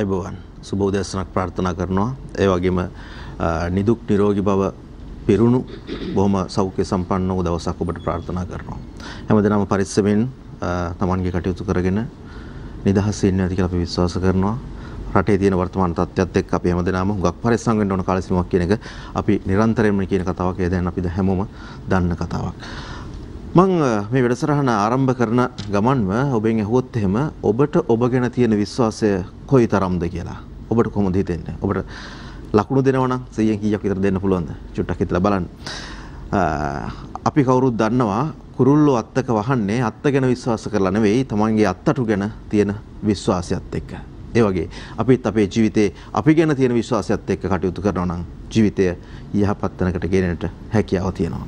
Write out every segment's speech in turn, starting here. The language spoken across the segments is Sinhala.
අයිබවන් සුබෝදේශනක් ප්‍රාර්ථනා කරනවා ඒ වගේම නිදුක් නිරෝගී බව පිරුණු බොහොම සෞඛ්‍ය සම්පන්න වූ දවසක් ඔබට ප්‍රාර්ථනා කරනවා හැමදෙනාම පරිස්සමෙන් තමන්ගේ කටයුතු කරගෙන නිදහසේ ඉන්න ඇති කියලා අපි විශ්වාස කරනවා රටේ තියෙන වර්තමාන තත්ත්වයත් එක්ක අපි හැමදෙනාම හුඟක් පරිස්සම් වෙන්න ඕන කාලසීමාවක් කියන එක අපි නිරන්තරයෙන්ම කියන කතාවක් ඒ දැන් අපි හැමෝම දන්න කතාවක් මං මේ වැඩසරහන ආරම්භ කරන ගමන්ම ඔබෙන් ඇහුවොත් එහෙම ඔබට ඔබ ගැන තියෙන විශ්වාසය කොයි තරම්ද කියලා. ඔබට කොහොමද හිතෙන්නේ? ඔබට ලකුණු දෙනවා නම් 100න් කීයක් විතර දෙන්න පුළුවන්ද? චුට්ටක් හිතලා බලන්න. අපි කවුරුත් දන්නවා කුරුල්ලෝ අත්තක වහන්නේ අත්ත ගැන විශ්වාස කරලා නෙවෙයි තමන්ගේ අත්තටු ගැන තියෙන විශ්වාසයත් එක්ක. ඒ වගේ අපිත් අපේ ජීවිතේ අපි ගැන තියෙන විශ්වාසයත් එක්ක කටයුතු කරනවා නම් ජීවිතය යහපත් තැනකට ගෙනෙන්නට හැකියාව තියෙනවා.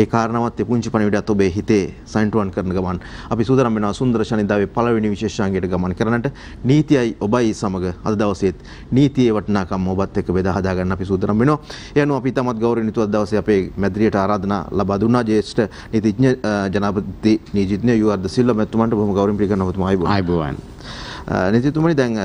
ඒ කාරණාවත් ඒ පුංචි පණිවිඩයත් ඔබේ හිතේ සයින්ටුවන් කරන ගමන් අපි සූදානම් වෙනවා සුන්දර ශනිදාවේ පළවෙනි විශේෂාංගයට ගමන් කරන්නට නීතියයි ඔබයි සමග අද දවසේත් නීතියේ වටිනාකම ඔබත් එක්ක බෙදා හදා ගන්න අපි සූදානම් වෙනවා. ඒ අනුව අපි තමත් ගෞරවණීයව අද දවසේ අපේ මැදිරියට ආරාධනා ලබා දුන්නා ජ්‍යෙෂ්ඨ නීතිඥ ජනාධිපති නීතිඥ යූ ආර් ද සිල්වා මැතිතුමන්ට බොහොම ගෞරවයෙන් පිළිගන්නවා මතුමා ආයිබෝවන්. ආයිබෝවන්. නීතිතුමනි දැන්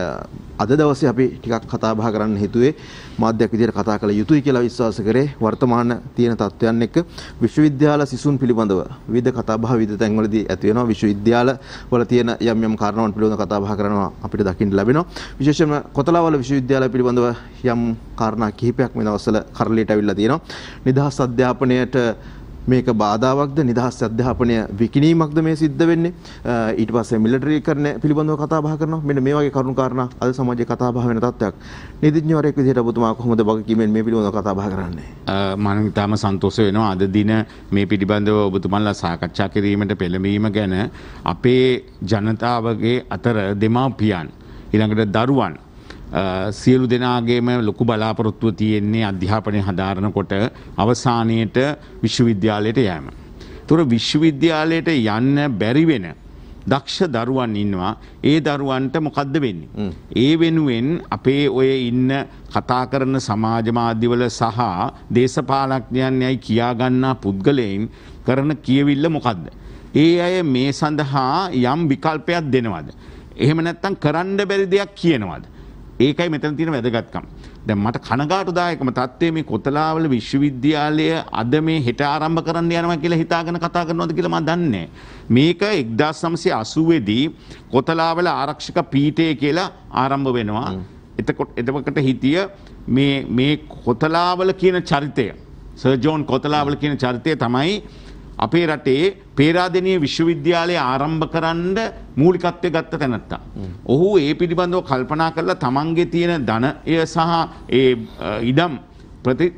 අද දවසේ අපි ටිකක් කතා බහ කරන්න හිතුවේ මාධ්‍යයක් විදිහට කතා කළ යුතුයි කියලා විශ්වාස කරේ වර්තමාන තියෙන තත්ත්වයන් එක්ක විශ්වවිද්‍යාල සිසුන් පිළිබඳව විවිධ කතා බහ විවිධ තැන්වලදී ඇති වෙනවා විශ්වවිද්‍යාල වල තියෙන යම් යම් කාරණාවන් පිළිබඳව කතා බහ කරනවා අපිට දකින්න ලැබෙනවා විශේෂයෙන්ම කොතලාවල විශ්වවිද්‍යාලය පිළිබඳව යම් කාරණා කිහිපයක් මේ දවස්වල කරලියට අවිල්ලා තියෙනවා නිදහස් අධ්‍යාපනයට මේක බාධාවක්ද නිදහස් අධ්‍යාපනය විකිණීමක්ද මේ සිද්ධ වෙන්නේ ඊට පස්සේ මිලිටරි කරන පිළිබඳව කතා බහ කරනවා මෙන්න මේ වගේ කරුණු කාරණා අද සමාජයේ කතා බහ වෙන තත්ත්වයක් නීතිඥවරයෙක් විදිහට ඔබතුමා කොහොමද වගකීමෙන් මේ පිළිබඳව කතා බහ කරන්නේ මම ඉතාම සන්තෝෂ වෙනවා අද දින මේ පිළිබඳව ඔබතුමන්ලා සාකච්ඡා කිරීමට පෙළඹීම ගැන අපේ ජනතාවගේ අතර දෙමාපියන් ඊළඟට දරුවන් සියලු දෙනාගේම ලොකු බලාපොරොත්තුව තියෙන්නේ අධ්‍යාපනය හදාරනකොට අවසානයට විශ්වවිද්‍යාලයට යෑම. තුර විශ්වවිද්‍යාලයට යන්න බැරිවෙන. දක්ෂ දරුවන් ඉන්නවා ඒ දරුවන්ට මොකක්ද වෙන්නේ. ඒ වෙනුවෙන් අපේ ඔය ඉන්න කතා කරන සමාජමාධ්‍යවල සහ දේශපාලක්ඥයන් යයි කියාගන්නා පුද්ගලයින් කරන කියවිල්ල මොකක්ද. ඒ අය මේ සඳහා යම් විකල්පයක් දෙනවද. එහෙම නැත්තම් කරන්න බැරි දෙයක් කියනවද. ඒකයි මෙතන තියෙන වැදගත්කම. දැන් මට කනගාටුදායකම தත්ත්වය මේ කොතලාවල විශ්වවිද්‍යාලය අද මේ හෙට ආරම්භ කරන්න යනවා කියලා හිතාගෙන කතා කරනවද කියලා මම දන්නේ මේක 1980 දී කොතලාවල ආරක්ෂක පීඨය කියලා ආරම්භ වෙනවා. එතකොට එතකොට හිටිය මේ මේ කොතලාවල කියන චරිතය සර් ජෝන් කොතලාවල කියන චරිතය තමයි අපේ රටේ පේරාදෙනිය විශ්වවිද්‍යාලය ආරම්භ කරන්න මූලිකත්වය ගත්ත තැනත්තා. ඔහු ඒ පිළිබඳව කල්පනා කරලා තමන්ගේ තියෙන ධනය සහ ඒ ඉඩම්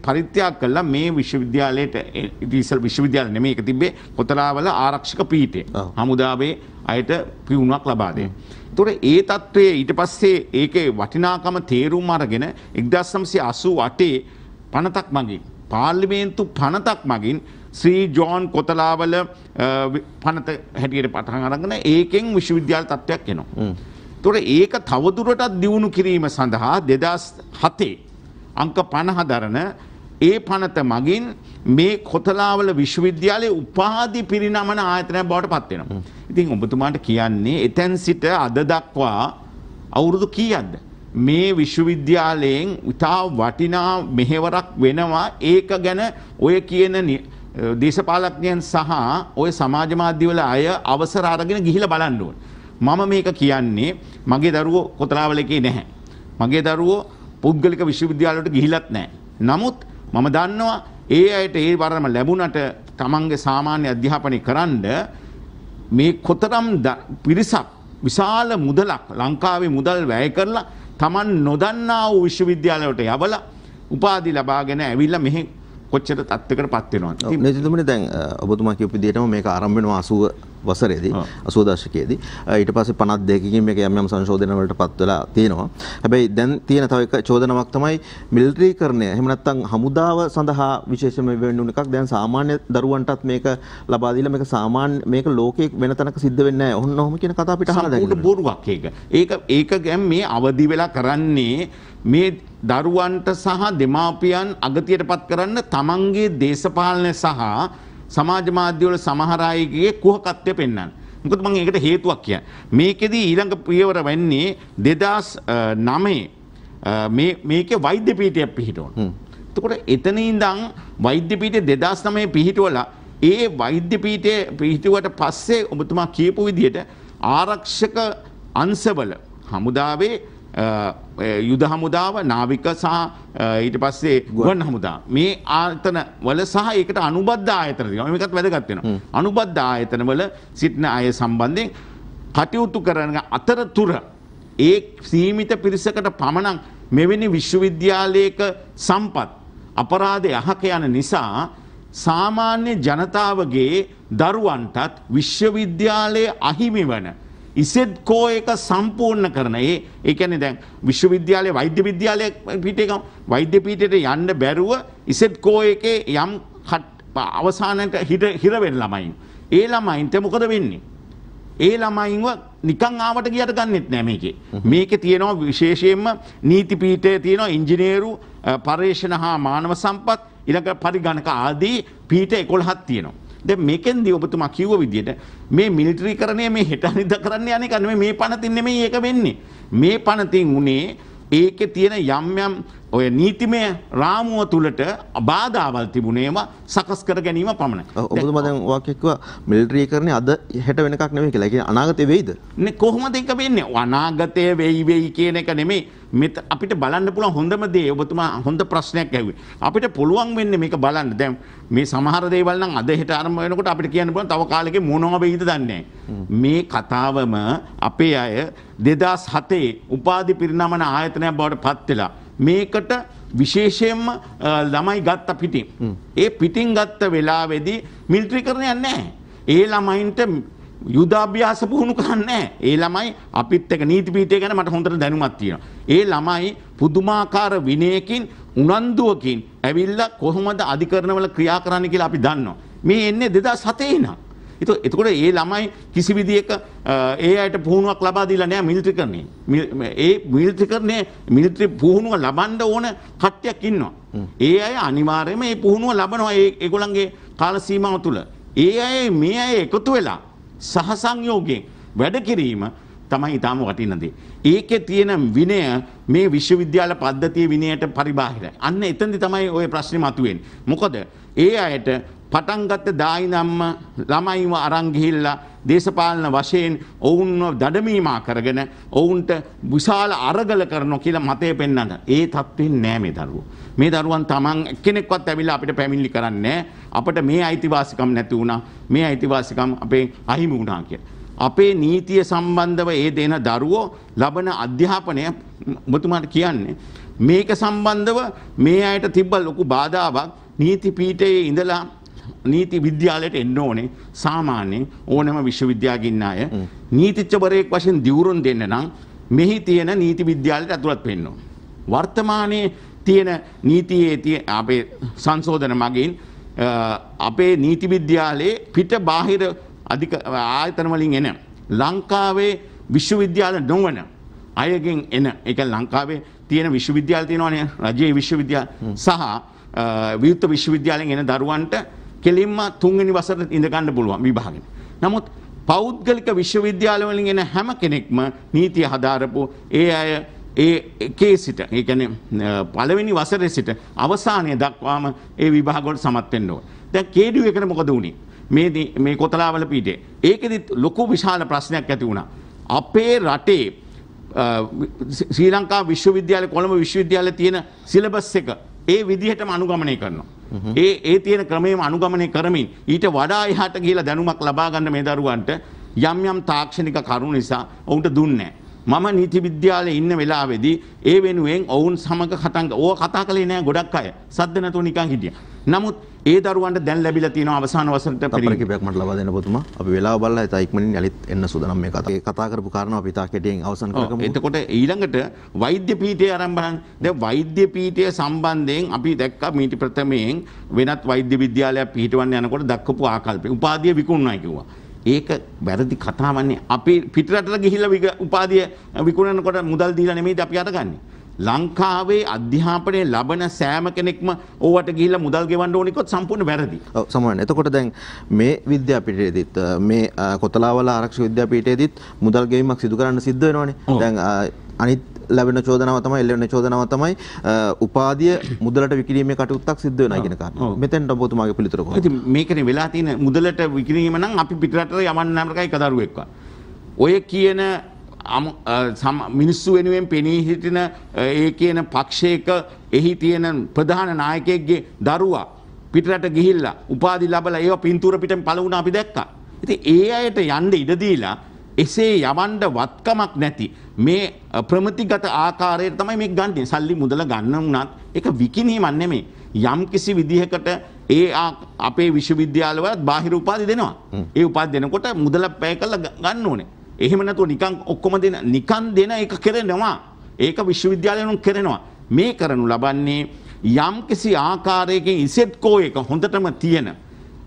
පරිත්‍යාග කළා මේ විශ්වවිද්‍යාලයට ඉතිසල් විශ්වවිද්‍යාල නෙමෙයි ඒක තිබ්බේ කොතලාවල ආරක්ෂක පීඨය. හමුදාවේ අයට පියුණක් ලබා දෙන. ඒතකොට ඒ తත්වයේ ඊට පස්සේ ඒකේ වටිනාකම තේරුම් අරගෙන 1988 පනතක් මගින් පාර්ලිමේන්තු පනතක් මගින් ශ්‍රී ජෝන් කොතලාවල පනත හැටියට පටහන් අරගෙන ඒකෙන් විශ්වවිද්‍යාල තත්ත්වයක් එනවා. තොර ඒක තවදුරටත් දියුණු කිරීම සඳහා දෙදස් හතේ අංක පණහ දරන ඒ පනත මගින් මේ කොතලාවල විශ්වවිද්‍යාලයේ උපාධි පිරිනමන ආයතනය බවට පත් වෙනවා. ඉතින් ඔබතුමාට කියන්නේ එතෙන් සිට අද දක්වා අවුරුදු කීයක්ද? මේ විශ්වවිද්‍යාලයෙන් ඉතා වටිනා මෙහෙවරක් වෙනවා ඒක ගැන ඔය කියන දේශපාලඥයන් සහ ඔය සමාජ මාධ්‍යවල අය අවසර අරගෙන ගිහිලා බලන්න ඕන. මම මේක කියන්නේ මගේ දරුවෝ කොතලාවල එකේ නැහැ. මගේ දරුවෝ පුද්ගලික විශ්වවිද්‍යාලවලට ගිහිලත් නැහැ. නමුත් මම දන්නවා ඒ අයට ඒ වරම ලැබුණට තමන්ගේ සාමාන්‍ය අධ්‍යාපනය කරන්න මේ කොතරම් පිරිසක් විශාල මුදලක් ලංකාවේ මුදල් වැය කරලා තමන් නොදන්නා වූ විශ්වවිද්‍යාලවලට යවලා උපාධි ලබාගෙන ඇවිල්ලා මෙහි කොච්චර තත්වකට පත්වෙනවා නතුතුමනි දැන් ඔබතුමා කිව්පිදිටම මේ ආරම්භෙනවා අසුව වසරේදී 80 දශකයේදී ඊට පස්සේ 52කින් මේක යම් යම් සංශෝධන වලට පත් වෙලා තියෙනවා. හැබැයි දැන් තියෙන තව එක චෝදනාවක් තමයි මිලිටරීකරණය. එහෙම නැත්නම් හමුදාව සඳහා විශේෂම වෙන්න උන එකක්. දැන් සාමාන්‍ය දරුවන්ටත් මේක ලබා දීලා මේක සාමාන්‍ය මේක ලෝකයේ වෙන තැනක සිද්ධ වෙන්නේ නැහැ. ඔන්න ඔහොම කියන කතාව අපිට අහලා දැනෙනවා. බොරුවක් ඒක. ඒක ඒක ගැම් මේ අවදි වෙලා කරන්නේ මේ දරුවන්ට සහ දෙමාපියන් අගතියට පත් කරන්න තමන්ගේ දේශපාලන සහ සමාජ මාධ්‍යවල සමහර අයගේ කුහකත්වය පෙන්වන්න. මොකද මම ඒකට හේතුවක් කියන්නේ. මේකෙදි ඊළඟ පියවර වෙන්නේ 2009 මේ මේකේ වෛද්‍ය පීඨයක් පිහිටවන. එතකොට එතන ඉඳන් වෛද්‍ය පීඨේ 2009 පිහිටවලා ඒ වෛද්‍ය පීඨයේ පිහිටුවට පස්සේ ඔබතුමා කියපු විදිහට ආරක්ෂක අංශවල හමුදාවේ යුද හමුදාව නාවික සහ ඊට පස්සේ ගුවන් හමුදා මේ ආයතන වල සහ ඒකට අනුබද්ධ ආයතන තියෙනවා මේකත් වැදගත් වෙනවා අනුබද්ධ ආයතන වල සිටින අය සම්බන්ධයෙන් කටයුතු කරන අතරතුර ඒ සීමිත පිරිසකට පමණක් මෙවැනි විශ්වවිද්‍යාලයක සම්පත් අපරාධ යහක යන නිසා සාමාන්‍ය ජනතාවගේ දරුවන්ටත් විශ්වවිද්‍යාලයේ අහිමි වන ඉසෙඩ්කෝ එක සම්පූර්ණ කරන ඒ ඒ කියන්නේ දැන් විශ්වවිද්‍යාලයේ වෛද්‍ය විද්‍යාලයේ පිටේක වෛද්‍ය පීඨයට යන්න බැරුව ඉසෙඩ්කෝ එකේ යම් අවසානයට හිර වෙන ළමයින් ඒ ළමයින්ට මොකද වෙන්නේ ඒ ළමයින්ව නිකං ආවට ගියට ගන්නෙත් නෑ මේකේ. මේක තියෙනවා විශේෂයෙන්ම නීති පීඨය තියෙනවා ඉංජිනේරු පර්යේෂණ හා මානව සම්පත් ඊළඟ පරිගණක ආදී පීඨ 11ක් තියෙනවා. දැන් මේකෙන්දී ඔබතුමා කිව්ව විදිහට මේ මිලිටරීකරණය මේ හෙට අනිද්දා කරන්න යන්නේ කන්නේ මේ පනතින් නෙමෙයි ඒක වෙන්නේ. මේ පනතින් උනේ ඒකේ තියෙන යම් යම් ඔය නීතිමය රාමුව තුළට බාධාවල් තිබුණේම සකස් කර ගැනීම පමණ ඔබතුමා දැන් වාක්‍යක්ව මිලිටරී කරන්නේ අද හෙට වෙනකක් නෙමෙයි කියලා. ඒ කියන්නේ අනාගතේ වෙයිද? නේ කොහොමද ඒක වෙන්නේ? අනාගතේ වෙයි වෙයි කියන එක නෙමෙයි. මෙත අපිට බලන්න පුළුවන් හොඳම දේ ඔබතුමා හොඳ ප්‍රශ්නයක් ඇහුවේ. අපිට පුළුවන් වෙන්නේ මේක බලන්න. දැන් මේ සමහර දේවල් නම් අද හෙට ආරම්භ වෙනකොට අපිට කියන්න පුළුවන් තව කාලෙක මොනවා වෙයිද දන්නේ මේ කතාවම අපේ අය 2007 උපාධි පිරිනමන ආයතනයක් බවට පත් වෙලා මේකට විශේෂයෙන්ම ළමයි ගත්ත පිටින්. ඒ පිටින් ගත්ත වෙලාවේදී මිල්ට්‍රි කරණයක් නැහැ. ඒ ළමයින්ට යුදාභ්‍යාස පුහුණු කරන්නේ ඒ ළමයි අපිත් එක නීතිපීටය ගැන මට හොඳට දැනුමක් තියෙනවා. ඒ ළමයි පුදුමාකාර විනයකින් උනන්දුවකින් ඇවිල්ලා කොහොමද අධිකරණවල ක්‍රියා කරන්න කියලා අපි දන්නවා. මේ එන්නේ 2007 ඉඳන්. එතකොට ඒ ළමයි කිසි විදිහක ඒ අයට පුහුණුවක් ලබා දීලා නැහැ මිලිටරි කරන්නේ. ඒ මිලිටරි කරන්නේ මිලිටරි පුහුණුව ලබන්න ඕන කට්ටියක් ඉන්නවා. ඒ අය අනිවාර්යයෙන්ම මේ පුහුණුව ලබනවා ඒ ඒගොල්ලන්ගේ කාල සීමාව තුළ. ඒ අය මේ අය එකතු වෙලා සහසංයෝගයෙන් වැඩ කිරීම තමයි ඉතාම වටින දේ. ඒකේ තියෙන විනය මේ විශ්වවිද්‍යාල පද්ධතියේ විනයට පරිබාහිරයි. අන්න එතෙන්දි තමයි ওই ප්‍රශ්නේ මතුවෙන්නේ. මොකද ඒ අයට පටන් ගත්ත දායිනම්ම ළමයිව අරන් ගිහිල්ලා දේශපාලන වශයෙන් ඔවුන්ව දඩමීමා කරගෙන ඔවුන්ට විශාල අරගල කරනවා කියලා මතය පෙන්වන්න. ඒ තත්ත්වෙන් නෑ මේ දරුවෝ. මේ දරුවන් Taman කෙනෙක්වත් ඇවිල්ලා අපිට පැමිණිලි කරන්නේ අපට මේ අයිතිවාසිකම් නැති වුණා. මේ අයිතිවාසිකම් අපේ අහිමි වුණා කියලා. අපේ නීතිය සම්බන්ධව ඒ දෙන දරුවෝ ලබන අධ්‍යාපනය මුතුමාට කියන්නේ මේක සම්බන්ධව මේ අයට තිබ්බ ලොකු බාධාවක් නීති පීඨයේ ඉඳලා නීති විද්‍යාලයට එන්න ඕනේ සාමාන්‍යයෙන් ඕනෑම විශ්වවිද්‍යාලකින් අය නීතිච්චවරයෙක් වශයෙන් දියුරුම් දෙන්න නම් මෙහි තියෙන නීති විද්‍යාලයට ඇතුළත් වෙන්න ඕනේ. වර්තමානයේ තියෙන නීතියේ අපේ සංශෝධන මගින් අපේ නීති විද්‍යාලයේ පිට බාහිර අධික ආයතන වලින් එන ලංකාවේ විශ්වවිද්‍යාල නොවන අයගෙන් එන එක ලංකාවේ තියෙන විශ්වවිද්‍යාල තියෙනවානේ රජයේ විශ්වවිද්‍යාල සහ විවුර්ත විශ්වවිද්‍යාලයෙන් එන දරුවන්ට කෙලින්ම තුන්වෙනි වසරේ ඉඳ ගන්න පුළුවන් විභාගෙ. නමුත් පෞද්ගලික විශ්වවිද්‍යාල වලින් එන හැම කෙනෙක්ම නීතිය හදාරපු ඒ අය ඒ එකේ සිට ඒ කියන්නේ පළවෙනි වසරේ සිට අවසානය දක්වාම ඒ විභාග වල සමත් වෙන්න ඕන. දැන් KDU එකට මොකද වුනේ? මේ මේ කොතලාවල පීඨේ. ඒකෙදිත් ලොකු විශාල ප්‍රශ්නයක් ඇති වුණා. අපේ රටේ ශ්‍රී ලංකා විශ්වවිද්‍යාලය කොළඹ විශ්වවිද්‍යාලය තියෙන සිලබස් එක ඒ විදිහටම අනුගමනය කරනවා. ඒ ඒ තියෙන ක්‍රමයේම අනුගමනය කරමින් ඊට වඩා එහාට ගිහිලා දැනුමක් ලබා ගන්න මේ දරුවන්ට යම් යම් තාක්ෂණික කරුණු නිසා ඔවුන්ට දුන්නේ මම නීති විද්‍යාලයේ ඉන්න වෙලාවේදී ඒ වෙනුවෙන් ඔවුන් සමග කතා ඕව කතා කළේ නෑ ගොඩක් අය. සද්ද නැතුව නිකන් හිටියා. නමුත් ඒ දරුවන්ට දැන් ලැබිලා තියෙන අවසාන වසරට පෙරේ කිපයක් මට ලබා දෙන්න පුතුමා. අපි වෙලාව බලලා ඉතින් ඉක්මනින් යලිත් එන්න සූදානම් මේ කතා. කතා කරපු කාරණා අපි තා කෙටියෙන් අවසන් කරගමු. එතකොට ඊළඟට වෛද්‍ය පීඨය ආරම්භහන්. දැන් වෛද්‍ය පීඨය සම්බන්ධයෙන් අපි දැක්කා මීට ප්‍රථමයෙන් වෙනත් වෛද්‍ය විද්‍යාලයක් පිහිටවන්න යනකොට දක්වපු ආකල්පය. උපාධිය විකුණුණයි කිව්වා. ඒක වැරදි කතාවන්නේ අපි පිටරටට ගිහිල්ලා උපාධිය විකුණනකොට මුදල් දීලා නෙමෙයිද අපි අරගන්නේ. ලංකාවේ අධ්‍යාපනය ලබන සෑම කෙනෙක්ම ඕවට ගිහිල්ලා මුදල් ගෙවන්න ඕනිකොත් සම්පූර්ණ වැරදි. ඔව් සමහරවිට. එතකොට දැන් මේ විද්‍යාපීඨයේදීත් මේ කොතලාවල ආරක්ෂක විද්‍යාපීඨයේදීත් මුදල් ගෙවීමක් සිදු කරන්න සිද්ධ වෙනවනේ. දැන් අනිත් ලැබෙන චෝදනාව තමයි එල්ලෙන චෝදනාව තමයි උපාධිය මුදලට විකිණීමේ කටයුත්තක් සිද්ධ වෙනවා කියන කාරණා. මෙතෙන්ට ඔබතුමාගේ පිළිතුර කොහොමද? ඉතින් මේකනේ වෙලා තියෙන මුදලට විකිණීම නම් අපි පිටරටට යවන්න නම් එකයි කදරුවෙක්වා. ඔය කියන මිනිස්සු වෙනුවෙන් පෙනී හිටින ඒ කියන පක්ෂයක එහි තියෙන ප්‍රධාන නායකයෙක්ගේ දරුවා පිටරට ගිහිල්ලා උපාදි ලබලා ඒවා පින්තූර පිටෙන් පළවුණ අපි දැක්කා. ඉතින් ඒ අයට යන්න ඉඩ දීලා එසේ යවන්න වත්කමක් නැති මේ ප්‍රමිතිගත ආකාරයට තමයි මේ ගන්නේ. සල්ලි මුදල ගන්න උනත් ඒක විකිණීමක් නෙමෙයි. යම් කිසි විදිහකට ඒ අපේ විශ්වවිද්‍යාලවලත් බාහිර උපාධි දෙනවා. ඒ උපාධි දෙනකොට මුදල පැය කරලා ගන්න ඕනේ. එහෙම නැතුව නිකන් ඔක්කොම දෙන නිකන් දෙන එක කරනවා. ඒක විශ්වවිද්‍යාලයෙන් කරනවා. මේ කරනු ලබන්නේ යම් කිසි ආකාරයකින් ඉසෙට්කෝ එක හොඳටම තියෙන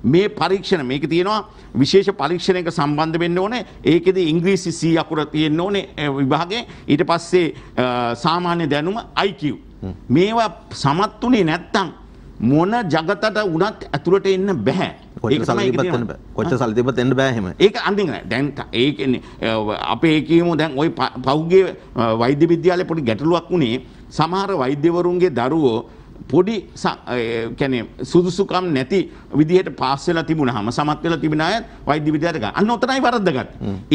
මේ පරීක්ෂණ මේක තියෙනවා විශේෂ පරීක්ෂණයක සම්බන්ධ වෙන්න ඕනේ ඒකෙදී ඉංග්‍රීසි 100 අකුර තියෙන්න ඕනේ විභාගේ ඊට පස්සේ සාමාන්‍ය දැනුම IQ මේවා සමත් උනේ නැත්තම් මොන జగතට වුණත් ඇතුළට එන්න බෑ කොච්චර සල්ලි තිබ්බත් එන්න බෑ. කොච්චර සල්ලි තිබ්බත් එන්න බෑ එහෙම. ඒක අන්තිම දැන් ඒකනේ අපේ කියමු දැන් ওই පෞගේ වෛද්‍ය විද්‍යාලේ පොඩි ගැටලුවක් උනේ සමහර වෛද්‍යවරුන්ගේ දරුවෝ පොඩි කැනෙ සුදුසුකම් නැති විදිහට පාස්සල තිබුණහම සමත් වෙලා තිබෙන අය වෛද්‍ය විද්‍යාලයට ගන්න. අන්න ඔතනයි වරද්දගත්.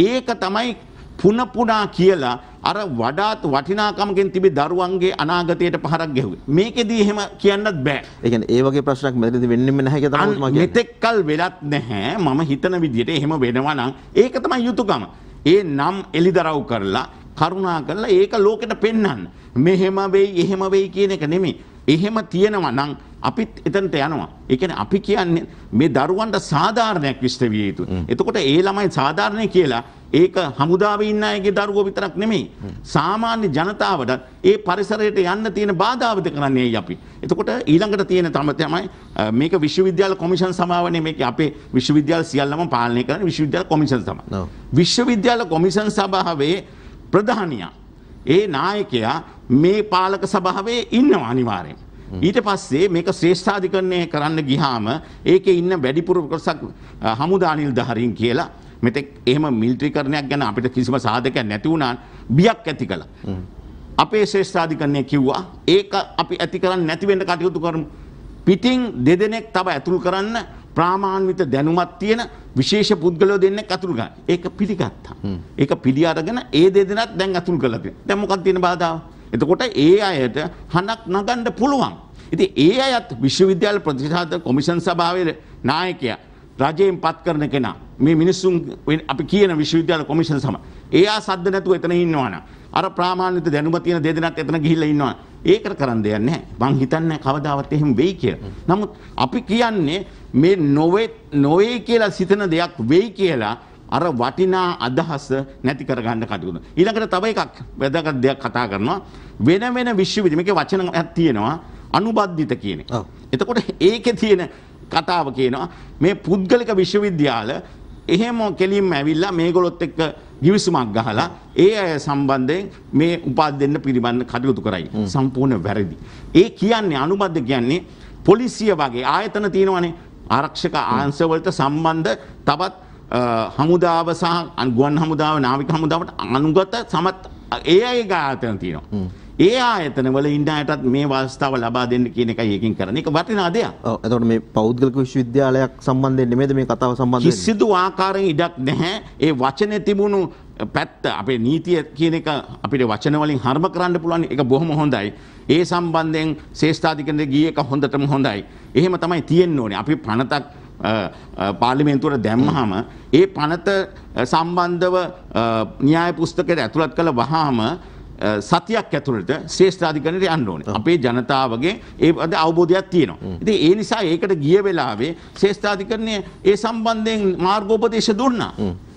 ඒක තමයි පුන පුනා කියලා අර වඩාත් වටිනාකමකින් තිබි දරුවන්ගේ අනාගතයට පහරක් ගැහුවේ. මේකෙදී එහෙම කියන්නත් බෑ. ඒ කියන්නේ ඒ වගේ ප්‍රශ්නයක් මෙතනදී වෙන්නෙම නැහැ කියලා තමයි මම කියන්නේ. මෙතෙක්කල් වෙලත් නැහැ. මම හිතන විදිහට එහෙම වෙනවා නම් ඒක තමයි යුතුයකම. ඒ නම් එලිදරව් කරලා කරුණා කරලා ඒක ලෝකෙට පෙන්වන්න. මෙහෙම වෙයි, එහෙම වෙයි කියන එක නෙමෙයි. එහෙම තියෙනවා නම් අපිත් එතනට යනවා. ඒ කියන්නේ අපි කියන්නේ මේ දරුවන්ට සාධාරණයක් විශ්ත විය යුතුයි. එතකොට ඒ ළමයි සාධාරණයි කියලා ඒක හමුදාවේ ඉන්න අයගේ දරුවෝ විතරක් නෙමෙයි. සාමාන්‍ය ජනතාවට ඒ පරිසරයට යන්න තියෙන බාධාවද කරන්නේ අපි. එතකොට ඊළඟට තියෙන තම තමයි මේක විශ්වවිද්‍යාල කොමිෂන් සභාවනේ මේක අපේ විශ්වවිද්‍යාල සියල්ලම පාලනය කරන විශ්වවිද්‍යාල කොමිෂන් සභාව. විශ්වවිද්‍යාල කොමිෂන් සභාවේ ප්‍රධානියා ඒ නායකයා මේ පාලක සභාවේ ඉන්නවා අනිවාර්යෙන්. ඊට පස්සේ මේක ශ්‍රේෂ්ඨාධිකරණය කරන්න ගිහාම ඒකේ ඉන්න වැඩිපුර කොටසක් හමුදා නිලධාරීන් කියලා මෙතෙක් එහෙම මිලිටරීකරණයක් ගැන අපිට කිසිම සාධකයක් නැති වුණා බියක් ඇති කළා. අපේ ශ්‍රේෂ්ඨාධිකරණය කිව්වා ඒක අපි ඇති කරන්නේ නැති වෙන්න කටයුතු කරමු. පිටින් දෙදෙනෙක් තව ඇතුල් කරන්න ප්‍රාමාණ්විත දැනුමක් තියෙන විශේෂ පුද්ගලයෝ දෙන්නෙක් අතුල් ගන්න. ඒක පිළිගත්තා. ඒක පිළි අරගෙන ඒ දෙදෙනත් දැන් අතුල් කළා. දැන් මොකක්ද තියෙන බාධාව? එතකොට ඒ අයට හනක් නගන්න පුළුවන්. ඉතින් ඒ අයත් විශ්වවිද්‍යාල ප්‍රතිශාධ කොමිෂන් සභාවේ නායකයා රජයෙන් පත් කරන කෙනා මේ මිනිස්සුන් අපි කියන විශ්වවිද්‍යාල කොමිෂන් සම. එයා සද්ද නැතුව එතන ඉන්නවනම් අර ප්‍රාමාණික දැනුම තියෙන දෙදෙනාත් එතන ගිහිල්ලා ඉන්නවා. ඒකට කරන්න දෙයක් නැහැ. මං හිතන්නේ කවදාවත් එහෙම වෙයි කියලා. නමුත් අපි කියන්නේ මේ නොවේ නොවේ කියලා සිතන දෙයක් වෙයි කියලා අර වටිනා අදහස නැති කරගන්න කටයුතු. ඊළඟට තව එකක් වැදගත් දෙයක් කතා කරනවා වෙන වෙන විශ්වවිද්‍යාල මේකේ වචනයක් තියෙනවා අනුබද්ධිත කියන එක. එතකොට ඒකේ තියෙන කතාව කියනවා මේ පුද්ගලික විශ්වවිද්‍යාල එහෙම කෙලින්ම ඇවිල්ලා මේගොල්ලොත් එක්ක ගිවිසුමක් ගහලා ඒ අය සම්බන්ධයෙන් මේ උපාධි දෙන්න පිළිබඳ කටයුතු කරයි. සම්පූර්ණ වැරදි. ඒ කියන්නේ අනුබද්ධ කියන්නේ පොලිසිය වගේ ආයතන තියෙනවනේ ආරක්ෂක ආංශවලට සම්බන්ධ තවත් හමුදාව සහ ගුවන් හමුදාව නාවික හමුදාවට අනුගත සමත් ඒ අයගේ ආයතන තියෙනවා. ඒ ආයතන වල ඉන්න අයටත් මේ අවස්ථාව ලබා දෙන්න කියන එකයි ඒකින් කරන්නේ. ඒක වටිනා දෙයක්. ඔව් එතකොට මේ පෞද්ගලික විශ්වවිද්‍යාලයක් සම්බන්ධයෙන් නෙමෙයිද මේ කතාව සම්බන්ධයෙන්? කිසිදු ආකාරයෙන් ඉඩක් නැහැ. ඒ වචනේ තිබුණු පැත්ත අපේ නීතිය කියන එක අපිට වචන වලින් හර්ම කරන්න පුළුවන්. ඒක බොහොම හොඳයි. ඒ සම්බන්ධයෙන් ශේෂ්ඨාධිකරණයේ ගිය එක හොඳටම හොඳයි. එහෙම තමයි තියෙන්න ඕනේ. අපි පනතක් පාලිමේන්තුවට දැම්මහම ඒ පනත සම්බන්ධව න්‍යාය පුස්තකයට ඇතුළත් කළ වහාම සතියක් ඇතුළට ශේෂ්ඨාධිකරණයට යන්න ඕනේ. අපේ ජනතාවගේ ඒ අද අවබෝධයක් තියෙනවා. ඉතින් ඒ නිසා ඒකට ගිය වෙලාවේ ශේෂ්ඨාධිකරණය ඒ සම්බන්ධයෙන් මාර්ගෝපදේශ දුන්නා.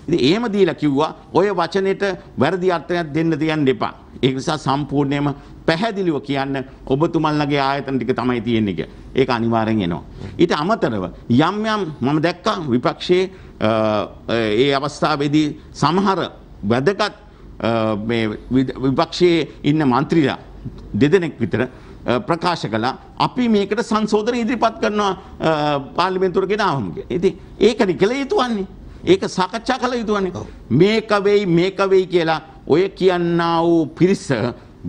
ඉතින් එහෙම දීලා කිව්වා ඔය වචනෙට වැරදි අර්ථයක් දෙන්න තියන්න එපා. ඒ නිසා සම්පූර්ණයෙන්ම පැහැදිලිව කියන්න ඔබතුමල්ලගේ ආයතන ටික තමයි තියෙන්නේ කියලා. ඒක අනිවාර්යෙන් එනවා. ඊට අමතරව යම් යම් මම දැක්කා විපක්ෂයේ ඒ අවස්ථාවේදී සමහර වැදගත් මේ විපක්ෂයේ ඉන්න മന്ത്രിලා දෙදෙනෙක් විතර ප්‍රකාශ කළා අපි මේකට සංශෝධන ඉදිරිපත් කරනවා පාර්ලිමේන්තුවට ගෙනාවම කියලා. ඉතින් ඒකනේ කළ යුතුන්නේ. ඒක සාකච්ඡා කළ යුතුන්නේ. මේක වෙයි මේක වෙයි කියලා ඔය කියන්නා වූ පිරිස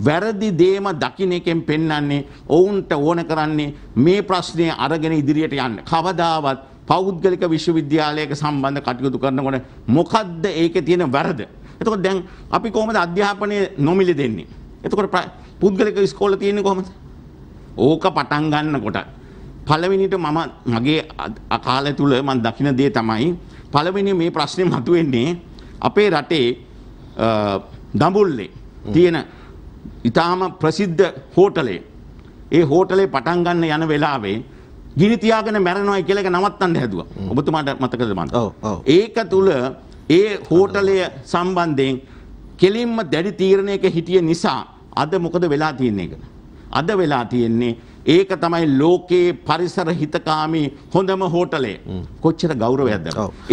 වැරදි දේම දකින්න එකෙන් පෙන්වන්නේ ඔවුන්ට ඕන කරන්නේ මේ ප්‍රශ්නේ අරගෙන ඉදිරියට යන්න. කවදාවත් පෞද්ගලික විශ්වවිද්‍යාලයක සම්බන්ධ කටයුතු කරනකොට මොකද්ද ඒකේ තියෙන වැරද? එතකොට දැන් අපි කොහොමද අධ්‍යාපනයේ නොමිලේ දෙන්නේ? එතකොට පුද්ගලික ඉස්කෝල තියෙන්නේ කොහොමද? ඕක පටන් ගන්නකොට පළවෙනිට මම මගේ කාලය තුල මම දකින දේ තමයි පළවෙනි මේ ප්‍රශ්නේ මතුවෙන්නේ අපේ රටේ දඹුල්ලේ තියෙන ඉතාම ප්‍රසිද්ධ හෝටලේ ඒ හෝටලේ පටන් ගන්න යන වෙලාවේ ගිනි තියාගෙන මැරෙනවා කියලා එක නවත්තන්න හැදුවා. ඔබතුමාට මතකද මන්ද? ඒක තුල ඒ හෝටලය සම්බන්ධයෙන් කෙලින්ම දැඩි තීරණයක හිටිය නිසා අද මොකද වෙලා තියෙන්නේ කියලා. අද වෙලා තියෙන්නේ ඒක තමයි ලෝකයේ පරිසර හිතකාමී හොඳම හෝටලේ කොච්චර ගෞරවයක්ද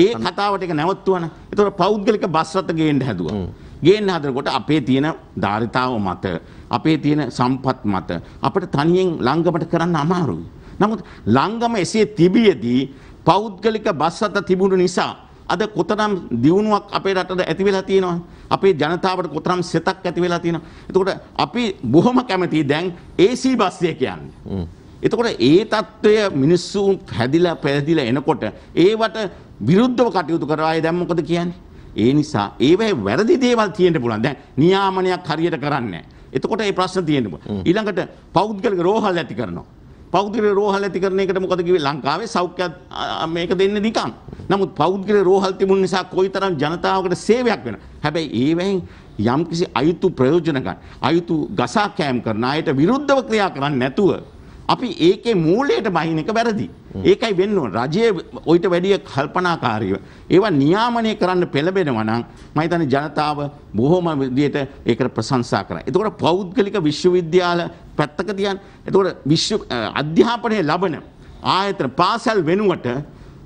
ඒ කතාවට එක නැවත්තුවන ඒතර පෞද්ගලික බස් රථ ගේන්න හැදුවා ගේන්න හදනකොට අපේ තියෙන ධාරිතාව මත අපේ තියෙන සම්පත් මත අපිට තනියෙන් ලංගමට කරන්න අමාරුයි. නමුත් ලංගම එසේ තිබියදී පෞද්ගලික බස් අත තිබුණු නිසා අද කොතරම් දියුණුවක් අපේ රටට ඇති වෙලා තියෙනවා අපේ ජනතාවට කොතරම් සෙතක් ඇති වෙලා තියෙනවා එතකොට අපි බොහොම කැමතියි දැන් AC බස් එක කියන්නේ එතකොට ඒ తত্ত্বය මිනිස්සු හැදිලා පැහැදිලා එනකොට ඒවට විරුද්ධව කටයුතු කරායි දැන් මොකද කියන්නේ ඒ නිසා ඒවයි වැරදි දේවල් තියෙන්න පුළුවන්. දැන් නියාමනයක් හරියට කරන්නේ එතකොට ඒ ප්‍රශ්න තියෙන්න පුළුවන්. ඊළඟට පෞද්ගලික රෝහල් ඇති කරනවා. පෞද්ගලික රෝහල් ඇති කරන එකට මොකද කිව්වේ ලංකාවේ සෞඛ්‍ය මේක දෙන්නේ නිකන්. නමුත් පෞද්ගලික රෝහල් තිබුණ නිසා කොයිතරම් ජනතාවකට සේවයක් වෙනවා. හැබැයි ඒවෙන් යම්කිසි අයුතු ප්‍රයෝජන ගන්න අයුතු ගසා කෑම් කරන අයට විරුද්ධව ක්‍රියා කරන්නේ නැතුව අපි ඒකේ මූලයට බහින එක වැරදි. ඒකයි වෙන්න ඕන. රජයේ ඔయిత වැඩිය කල්පනාකාරීව ඒවා නියාමනය කරන්න පෙළඹෙනවා නම් මම හිතන්නේ ජනතාව බොහොම විදියට ඒකට ප්‍රශංසා කරනවා. ඒතකොට පෞද්ගලික විශ්වවිද්‍යාල පැත්තක තියන්. ඒතකොට විශ්ව අධ්‍යාපනයේ ලබන ආයතන පාසල් වෙනුවට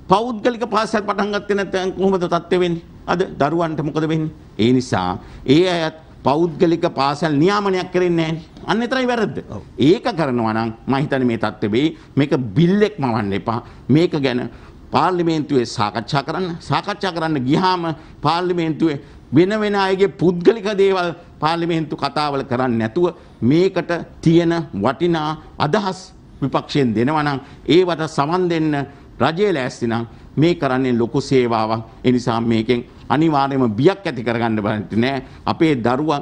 පෞද්ගලික පාසල් පටන් ගත්තේ නැත්නම් කොහොමද තත්ත්වෙ වෙන්නේ? අද දරුවන්ට මොකද වෙන්නේ? ඒ නිසා ඒ අයත් පෞද්ගලික පාසල් නියාමනයක් කරන්නේ නැහැ. අන්න එතරම් වැරද්ද. ඒක කරනවා නම් මම හිතන්නේ මේ தත්ත්වෙ වෙයි. මේක බිල් එක මවන්න එපා. මේක ගැන පාර්ලිමේන්තුවේ සාකච්ඡා කරන්න. සාකච්ඡා කරන්න ගියාම පාර්ලිමේන්තුවේ වෙන වෙන අයගේ පුද්ගලික දේවල් පාර්ලිමේන්තු කතාවල කරන්නේ නැතුව මේකට තියෙන වටිනා අදහස් විපක්ෂයෙන් දෙනවා නම් ඒවට සමන් දෙන්න රජය ලෑස්ති නම් මේ කරන්නේ ලොකු සේවාවක්. ඒ නිසා මේකෙන් අනිවාර්යයෙන්ම බියක් ඇති කරගන්න බලන්නේ නෑ අපේ දරුවන්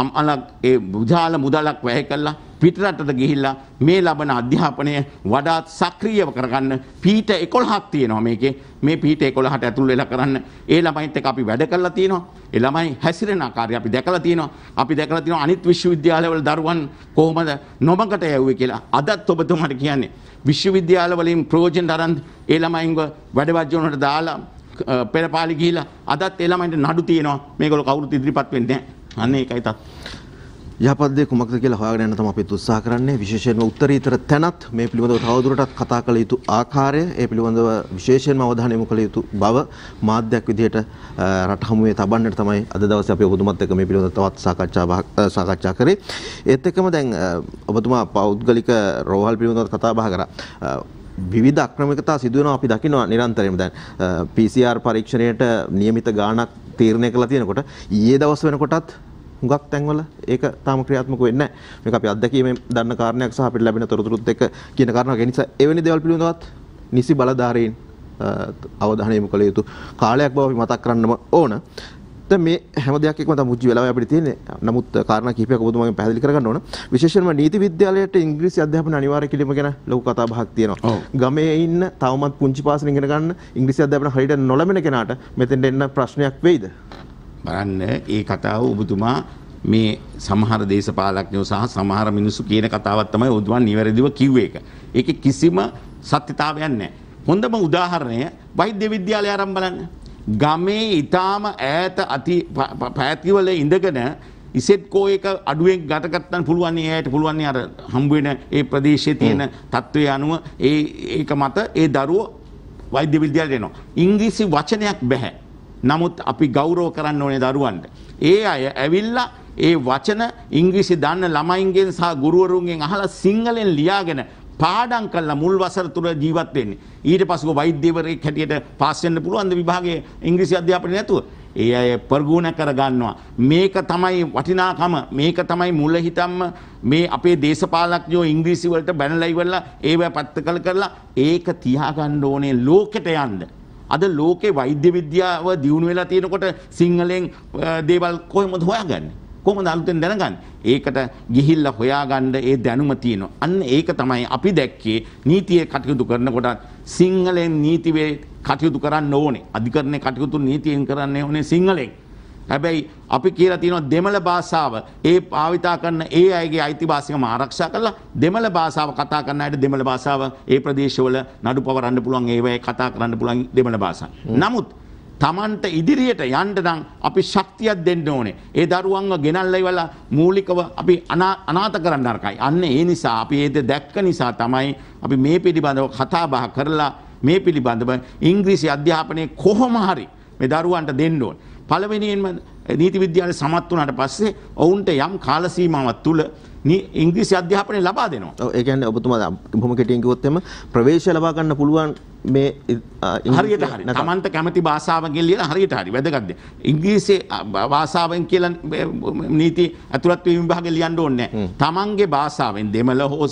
අම්මලක් ඒ විශාල මුදලක් වැය කළා පිටරටට ගිහිල්ලා මේ ලබන අධ්‍යාපනය වඩාත් සක්‍රියව කරගන්න පීට 11ක් තියෙනවා මේකේ මේ පීට 11ට ඇතුල් වෙලා කරන්න ඒ ළමයිත් එක්ක අපි වැඩ කරලා තියෙනවා ඒ ළමයි හැසිරෙන ආකාරය අපි දැකලා තියෙනවා අපි දැකලා තියෙනවා අනිත් විශ්වවිද්‍යාලවල දරුවන් කොහොමද නොමකට යවුවේ කියලා අදත් ඔබතුමාට කියන්නේ විශ්වවිද්‍යාලවලින් ප්‍රයෝජන අරන් ඒ ළමයින්ව වැඩ වර්ජනවලට දාලා පෙරපාලි ගිහිලා අදත් ඒ ළමයින්ට නඩු තියෙනවා. මේගොල්ලෝ කවුරුත් ඉදිරිපත් වෙන්නේ නැහැ. අන්න ඒකයි තත්. යහපත්දේ කුමක්ද කියලා හොයාගෙන යන්න තමයි අපිත් උත්සාහ කරන්නේ විශේෂයෙන්ම උත්තරීතර තැනත් මේ පිළිබඳව තවදුරටත් කතා කළ යුතු ආකාරය ඒ පිළිබඳව විශේෂයෙන්ම අවධානය යොමු කළ යුතු බව මාධ්‍යයක් විදිහට රට හමුවේ තබන්නට තමයි අද දවසේ අපි ඔබතුමත් එක්ක මේ පිළිබඳව තවත් සාකච්ඡා සාකච්ඡා කරේ ඒත් එක්කම දැන් ඔබතුමා පෞද්ගලික රෝහල් පිළිබඳව කතා බහ කරා විවිධ අක්‍රමිකතා සිදුවනවා අපි දකිනවා නිරන්තරයෙන්ම දැන් PCR පරීක්ෂණයට નિયમિત ගාණක් තීරණය කළා තියෙනකොට ඊයේ දවස් වෙනකොටත් හුඟක් තැන්වල ඒක තාම ක්‍රියාත්මක වෙන්නේ නැහැ. මේක අපි අත්දැකීමෙන් දන්න කාරණයක් සහ අපිට ලැබෙන තොරතුරුත් එක්ක කියන කාරණාවක්. ඒ නිසා එවැනි දේවල් පිළිබඳවත් නිසි බලධාරීන් අවධානය යොමු කළ යුතු කාලයක් බව අපි මතක් කරන්නම ඕන. දැන් මේ හැම දෙයක් එක්කම තමයි මුචි වෙලාවයි අපිට තියෙන්නේ. නමුත් කාරණා කිහිපයක් ඔබතුමාගෙන් පැහැදිලි කරගන්න ඕන. විශේෂයෙන්ම නීති විද්‍යාලයට ඉංග්‍රීසි අධ්‍යාපන අනිවාර්ය කිරීම ගැන ලොකු කතා බහක් තියෙනවා. ගමේ ඉන්න තවමත් පුංචි පාසල ඉගෙන ගන්න ඉංග්‍රීසි අධ්‍යාපන හරියට නොලැබෙන කෙනාට මෙතෙන්ට එන්න ප්‍රශ්නයක් වෙයිද? බලන්න ඒ කතාව ඔබතුමා මේ සමහර දේශපාලඥයෝ සහ සමහර මිනිස්සු කියන කතාවක් තමයි ඔදුවන් නිවැරදිව කිව්වේ එක. ඒකේ කිසිම සත්‍යතාවයක් නැහැ. හොඳම උදාහරණය වෛද්‍ය විද්‍යාලය ආරම්භ බලන්න. ගමේ ඉතාම ඈත අති පැතිවල ඉඳගෙන ඉසෙත්කෝ එක අඩුවෙන් ගතකත්තන් පුළුවන් ඒයට පුළුවන් අර හම්බුවෙන ඒ ප්‍රදේශය තියෙන තත්ත්වය අනුව ඒ ඒක මත ඒ දරුව වෛද්‍ය විද්‍යාලයට එනවා. ඉංග්‍රීසි වචනයක් බැහැ. නමුත් අපි ගෞරව කරන්න ඕනේ දරුවන්ට. ඒ අය ඇවිල්ලා ඒ වචන ඉංග්‍රීසි දන්න ළමයින්ගෙන් සහ ගුරුවරුන්ගෙන් අහලා සිංහලෙන් ලියාගෙන පාඩම් කරලා මුල් වසර තුර ජීවත් වෙන්නේ. ඊට පස්සේ වෛද්‍යවරයෙක් හැටියට පාස් වෙන්න පුළුවන්ද විභාගයේ ඉංග්‍රීසි අධ්‍යාපනය නැතුව? ඒ අය ප්‍රගුණ කර ගන්නවා. මේක තමයි වටිනාකම. මේක තමයි මුල හිතම්ම මේ අපේ දේශපාලනඥයෝ ඉංග්‍රීසි වලට බැනලා ඉවරලා ඒව පැත්තකල කරලා ඒක තියාගන්න ඕනේ ලෝකෙට යන්න. අද ලෝකේ වෛද්‍ය විද්‍යාව දියුණු වෙලා තියෙනකොට සිංහලෙන් දේවල් කොහොමද හොයාගන්නේ? කොහොමද අලුතෙන් දැනගන්නේ? ඒකට ගිහිල්ලා හොයාගන්න ඒ දැනුම තියෙනවා. අන්න ඒක තමයි අපි දැක්කේ නීතියේ කටයුතු කරනකොට සිංහලෙන් නීතිවේ කටයුතු කරන්න ඕනේ. අධිකරණයේ කටයුතු නීතියෙන් කරන්න ඕනේ සිංහලෙන්. හැබැයි අපි කියලා තියෙනවා දෙමළ භාෂාව ඒ භාවිතා කරන ඒ අයගේ අයිතිවාසිකම ආරක්ෂා කරලා දෙමළ භාෂාව කතා කරන අයට දෙමළ භාෂාව ඒ ප්‍රදේශවල නඩු පවරන්න පුළුවන් ඒවයි කතා කරන්න පුළුවන් දෙමළ භාෂාව. නමුත් තමන්ට ඉදිරියට යන්න නම් අපි ශක්තියක් දෙන්න ඕනේ. ඒ දරුවන්ව ගෙනල්ලා ඉවලා මූලිකව අපි අනාථ කරන්න අරකයි. අන්න ඒ නිසා අපි ඒක දැක්ක නිසා තමයි අපි මේ පිළිබඳව කතා බහ කරලා මේ පිළිබඳව ඉංග්‍රීසි අධ්‍යාපනයේ කොහොම හරි මේ දරුවන්ට දෙන්න ඕනේ. පළවෙනියෙන්ම නීති විද්‍යාලය සමත් වුණාට පස්සේ ඔවුන්ට යම් කාල සීමාවක් තුළ ඉංග්‍රීසි අධ්‍යාපනය ලබා දෙනවා. ඔව් ඒ කියන්නේ ඔබතුමා බොහොම කෙටියෙන් කිව්වොත් එම ප්‍රවේශය ලබා ගන්න පුළුවන් මේ හරියට හරි තමන්ට කැමති භාෂාවගෙන් ලියලා හරියට හරි වැදගත්ද ඉංග්‍රීසි භාෂාවෙන් කියලා නීති ඇතුළත් වීම විභාගේ ලියන්න ඕනේ තමන්ගේ භාෂාවෙන් දෙමළ හෝ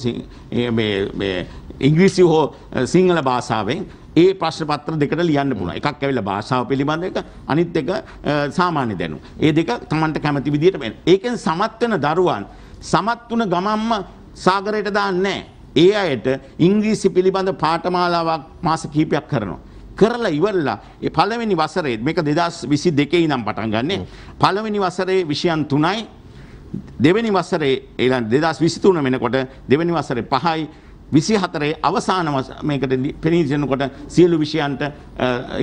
ඉංග්‍රීසි හෝ සිංහල භාෂාවෙන් ඒ ප්‍රශ්න පත්‍ර දෙකට ලියන්න පුළුවන්. එකක් ඇවිල්ලා භාෂාව පිළිබඳ එක, අනිත් එක සාමාන්‍ය දැනුම. ඒ දෙක තමන්ට කැමති විදිහට මේකෙන් සමත් වෙන දරුවන් සමත් වුණ ගමන්ම සාගරයට දාන්නේ නැහැ. ඒ අයට ඉංග්‍රීසි පිළිබඳ පාඨමාලාවක් මාස කිහිපයක් කරනවා. කරලා ඉවරලා ඒ පළවෙනි වසරේ මේක 2022 ඉඳන් පටන් ගන්නෙ. පළවෙනි වසරේ විෂයන් 3යි දෙවැනි වසරේ ඊළඟ 2023 වෙනකොට දෙවැනි වසරේ 5යි 24 අවසාන මේකට පෙනීජනකොට සියලු විෂයන්ට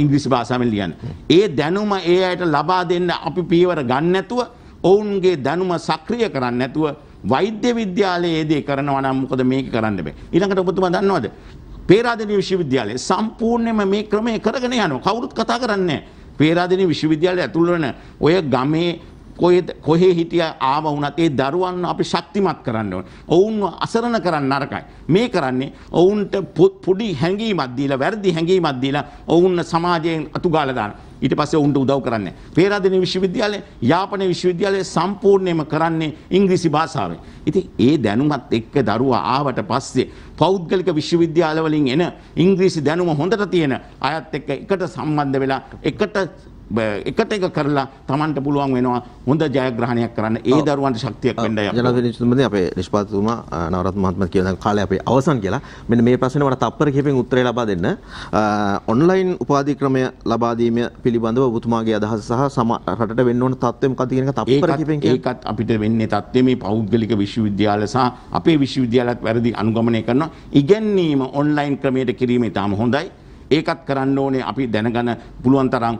ඉංග්‍රීසි භාෂාවෙන් ලියන්න. ඒ දැනුම ඒ අයට ලබා දෙන්න අපි පියවර ගන්න නැතුව ඔවුන්ගේ දැනුම සක්‍රිය කරන්න නැතුව වෛද්‍ය විද්‍යාලයේ ඒ දේ කරනවා නම් මොකද මේක කරන්න බෑ. ඊළඟට ඔබතුමා දන්නවද? පේරාදෙණිය විශ්වවිද්‍යාලය සම්පූර්ණයෙන්ම මේ ක්‍රමය කරගෙන යනවා. කවුරුත් කතා කරන්නේ නැහැ. පේරාදෙණිය විශ්වවිද්‍යාලය ඇතුළ වෙන ඔය ගමේ කොහේ හිටිය ආව වුණත් ඒ දරුවන් අපි ශක්තිමත් කරන්න ඕන. ඔවුන්ව අසරණ කරන්න නරකයි. මේ කරන්නේ ඔවුන්ට පොඩි හැඟීමක් දීලා, වැරදි හැඟීමක් දීලා ඔවුන් සමාජයෙන් අතුගාලා දානවා. ඊට පස්සේ ඔවුන්ට උදව් කරන්නේ. පේරාදෙණිය විශ්වවිද්‍යාලය, යාපනයේ විශ්වවිද්‍යාලය සම්පූර්ණයෙන්ම කරන්නේ ඉංග්‍රීසි භාෂාවෙන්. ඉතින් ඒ දැනුමත් එක්ක දරුවා ආවට පස්සේ පෞද්ගලික විශ්වවිද්‍යාලවලින් එන ඉංග්‍රීසි දැනුම හොඳට තියෙන අයත් එක්ක එකට සම්බන්ධ වෙලා එකට එකට එක කරලා Tamanට පුළුවන් වෙනවා හොඳ ජයග්‍රහණයක් කරන්න. ඒ දරුවන්ට ශක්තියක් වෙන්නයි. ජනාධිපති තුමනි අපේ නිෂ්පාදකතුමා නවරත් මහත්මයා කියන කාලේ අපේ අවසන් කියලා. මෙන්න මේ ප්‍රශ්නේ මට තප්පර කිහිපෙන් උත්තරය ලබා දෙන්න. ඔන්ලයින් උපාධි ක්‍රමය ලබා දීම පිළිබඳව ඔබතුමාගේ අදහස සහ රටට වෙන්න ඕන තත්ත්වය මොකක්ද කියන එක තප්පර කිහිපෙන් කියන ඒකත් අපිට වෙන්නේ තත්ත්වය මේ පෞද්ගලික විශ්වවිද්‍යාල සහ අපේ විශ්වවිද්‍යාලත් වැරදි අනුගමනය කරනවා. ඉගැන්වීම ඔන්ලයින් ක්‍රමයට කිරීම ඉතාම හොඳයි. ඒකත් කරන්න ඕනේ අපි දැනගන පුළුවන් තරම්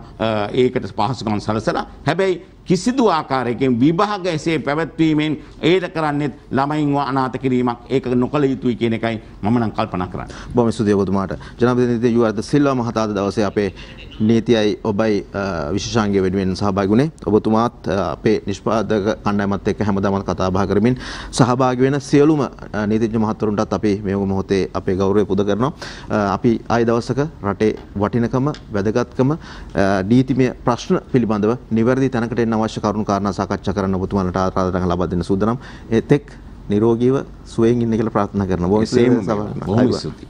ඒකට පහසුකම් සලසලා. හැබැයි කිසිදු ආකාරයකින් විභාග එසේ පැවැත්වීමෙන් ඒට කරන්නෙත් ළමයින්ව අනාත කිරීමක් ඒක නොකළ යුතුයි කියන එකයි මම නම් කල්පනා කරන්නේ. බොහොම ස්තුතියි ඔබතුමාට. ජනාධිපති යුවර්ද සිල්වා මහතාද දවසේ අපේ නීතියයි ඔබයි විශෂාන්ගේ වැඩුවෙන් සහභාගුණේ ඔබතුමාත් අපේ නිෂ්පාදක කණ්ඩයමත් එක්ක හැමදාමත් කතා බහ කරමින් සහභාගි වෙන සියලුම නීතිඥ මහත්වරුන්ටත් අපි මේ මොහොතේ අපේ ගෞරවය පුද කරනවා අපි ආයි දවසක රටේ වටිනකම වැදගත්කම නීතිමය ප්‍රශ්න පිළිබඳව නිවැරදි තැනකට එන්න අවශ්‍ය කරුණු කාරණා සාකච්ඡා කරන්න ඔබතුමාලට ආරාධනා ලබා දෙන්න සූදානම් ඒතෙක් නිරෝගීව සුවයෙන් ඉන්න කියලා ප්‍රාර්ථනා කරනවා. බොහොම ස්තුතියි.